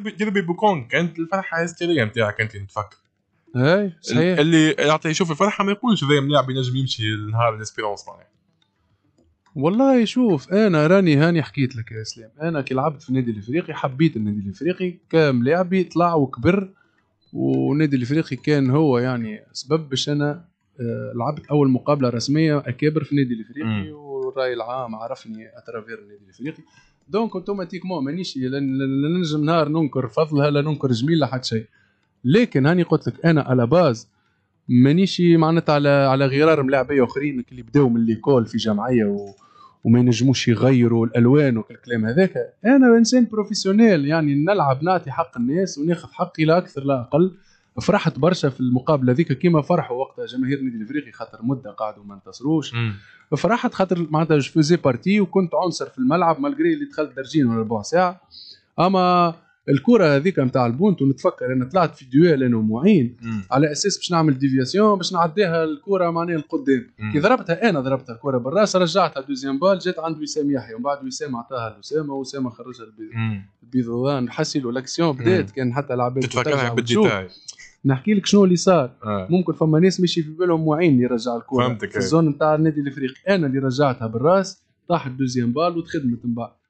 جربي بكون كانت الفرحه هستيريه نتاعك انت نتفكر اي صحيح اللي يعطي يشوف الفرحه ما يقولش هذا ملاعب ينجم يمشي النهار الاسبيرونس معناها والله شوف انا راني هاني حكيت لك يا اسلام انا كي لعبت في النادي الافريقي حبيت النادي الافريقي كملاعبي طلع وكبر والنادي الافريقي كان هو يعني سبب باش انا آه، لعبت اول مقابله رسميه اكابر في النادي الافريقي الراي العام عرفني اترافير النادي الافريقي دونك اوتوماتيكمون مانيش لا نجم نهار ننكر فضلها لا ننكر جميل لا حتى شيء لكن هاني قلت لك انا على باز مانيش معناتها على على غرار ملاعبيه اخرين اللي بداو من ليكول في جمعيه و... وما ينجموش يغيروا الالوان والكلام هذاك انا انسان بروفيسيونيل يعني نلعب نعطي حق الناس وناخذ حقي لا اكثر لا اقل فرحت برشا في المقابله هذيك كيما فرحوا وقتها جماهير النادي الافريقي خاطر مده قعدوا ما انتصروش فرحت خاطر معناتها جو فوزي بارتي وكنت عنصر في الملعب مالغري اللي دخلت درجين ولا ربع ساعه اما الكره هذيك نتاع البونت ونتفكر انا طلعت في دويل انا ومعين على اساس باش نعمل ديفياسيون باش نعديها الكره معناها القدام كي ضربتها انا ضربتها الكره بالراس رجعتها دوزيام بال جات عند وسام يحيى ومن بعد وسام عطاها لاسامه واسامه خرجها البيضوان حسي له لاكسيون بدات كان حتى العباد تتفكرها بالديتاي نحكي لك شنو اللي صار آه. ممكن فما ناس ماشي في بالهم معين اللي رجع الكره فهمتك في إيه. الزون نتاع النادي الافريقي انا اللي رجعتها بالراس طاحت دوزيام بال وتخدمت من بعد